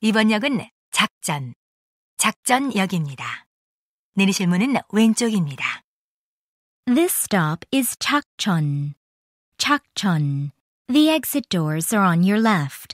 이번 역은 작전, 작전역입니다. 내리실 문은 왼쪽입니다. This stop is Chakchon. Chakchon. The exit doors are on your left.